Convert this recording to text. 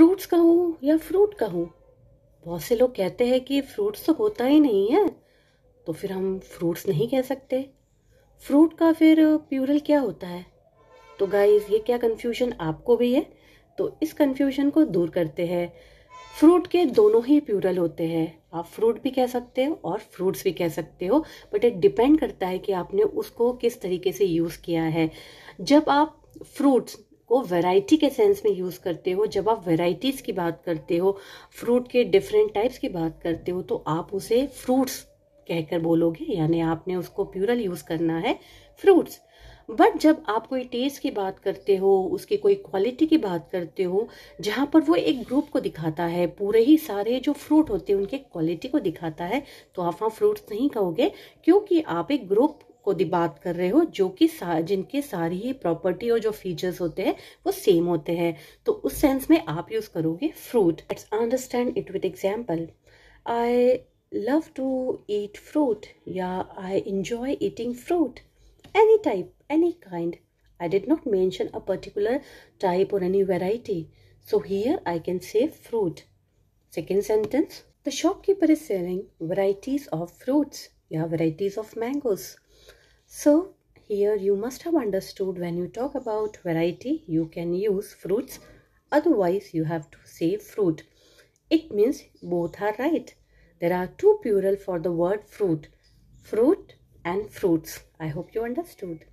Fruits का हूँ या फ्रूट का हूँ बहुत से लोग कहते हैं कि फ्रूट्स तो होता ही नहीं है तो फिर हम फ्रूट्स नहीं कह सकते फ्रूट का फिर प्यूरल क्या होता है तो गाइज ये क्या कन्फ्यूजन आपको भी है तो इस कन्फ्यूजन को दूर करते हैं फ्रूट के दोनों ही प्यूरल होते हैं आप फ्रूट भी कह सकते हो और फ्रूट्स भी कह सकते हो बट इट डिपेंड करता है कि आपने उसको किस तरीके से यूज़ किया है जब आप फ्रूट्स को वैरायटी के सेंस में यूज़ करते हो जब आप वैरायटीज़ की बात करते हो फ्रूट के डिफरेंट टाइप्स की बात करते हो तो आप उसे फ्रूट्स कहकर बोलोगे यानी आपने उसको प्यूरल यूज़ करना है फ्रूट्स बट जब आप कोई टेस्ट की बात करते हो उसकी कोई क्वालिटी की बात करते हो जहाँ पर वो एक ग्रुप को दिखाता है पूरे ही सारे जो फ्रूट होते हैं उनके क्वालिटी को दिखाता है तो आप वहाँ फ्रूट्स नहीं कहोगे क्योंकि आप एक ग्रुप दी बात कर रहे हो जो कि सा, जिनके सारी ही प्रॉपर्टी और जो फीचर्स होते हैं वो सेम होते हैं तो उस सेंस में आप यूज करोगे fruit let's understand it with example I love to eat fruit या I enjoy eating fruit any type any kind I did not mention a particular type और any variety so here I can save fruit second sentence the shopkeeper is selling varieties of fruits या varieties of mangoes So here you must have understood when you talk about variety, you can use fruits. Otherwise, you have to say fruit. It means both are right. There are two plural for the word fruit. Fruit and fruits. I hope you understood.